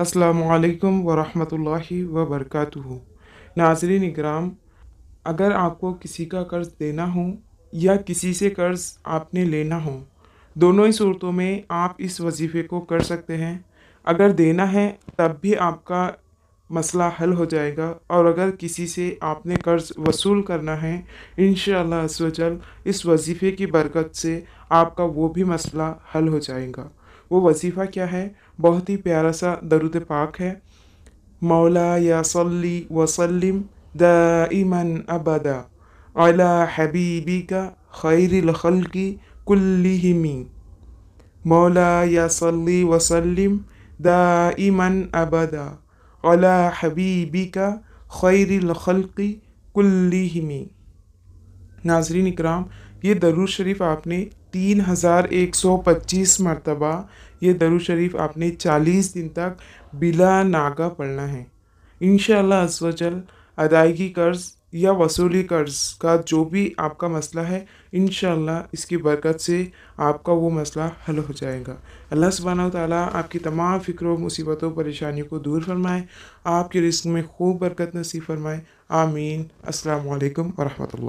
असलकम वरहि वबरक नाजरीन इकराम अगर आपको किसी का कर्ज़ देना हो या किसी से कर्ज़ आपने लेना हो दोनों ही सूरतों में आप इस वजीफ़े को कर सकते हैं अगर देना है तब भी आपका मसला हल हो जाएगा और अगर किसी से आपने कर्ज़ वसूल करना है इन इस वजीफ़े की बरकत से आपका वो भी मसला हल हो जाएगा वो वजीफ़ा क्या है बहुत ही प्यारा सा दरुद पाक है मौला या सली वसलम इमन अबदा अला हबीबी का खैर की कुल्लिमी मौला या सली वसलम इमन अबदा अला हबीबी का खैर की कुल्लिमी नाजरीन इकराम ये दरूर शरीफ आपने तीन हज़ार एक सौ पच्चीस मरतबा ये दरुशरीफ़ शरीफ आपने चालीस दिन तक बिला नागा पढ़ना है इन शजल अदायगी कर्ज़ या वसूली कर्ज़ का जो भी आपका मसला है इन इसकी बरकत से आपका वो मसला हल हो जाएगा अल्लाह सुबहाना ताली आपकी तमाम फ़िक्रों मुसीबतों परेशानियों को दूर फरमाए आपके रिस्क में खूब बरकत नसीब फरमाए आमीन अस्सलाम वालेकुम